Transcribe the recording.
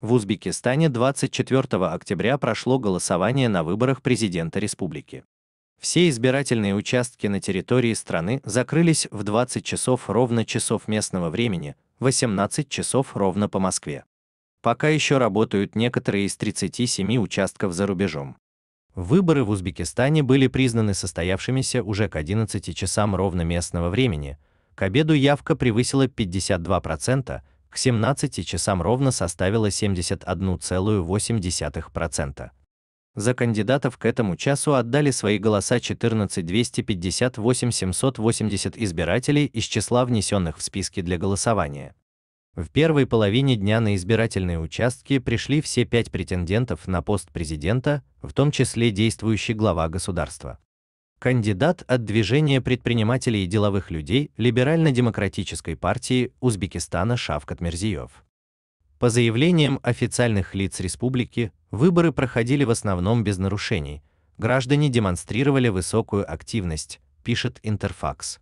В Узбекистане 24 октября прошло голосование на выборах президента республики. Все избирательные участки на территории страны закрылись в 20 часов ровно часов местного времени, 18 часов ровно по Москве. Пока еще работают некоторые из 37 участков за рубежом. Выборы в Узбекистане были признаны состоявшимися уже к 11 часам ровно местного времени. К обеду явка превысила 52%, к 17 часам ровно составила 71,8%. За кандидатов к этому часу отдали свои голоса 14 258 780 избирателей из числа внесенных в списки для голосования. В первой половине дня на избирательные участки пришли все пять претендентов на пост президента, в том числе действующий глава государства кандидат от движения предпринимателей и деловых людей Либерально-демократической партии Узбекистана Шавкат Мерзиев. По заявлениям официальных лиц республики, выборы проходили в основном без нарушений. Граждане демонстрировали высокую активность, пишет Интерфакс.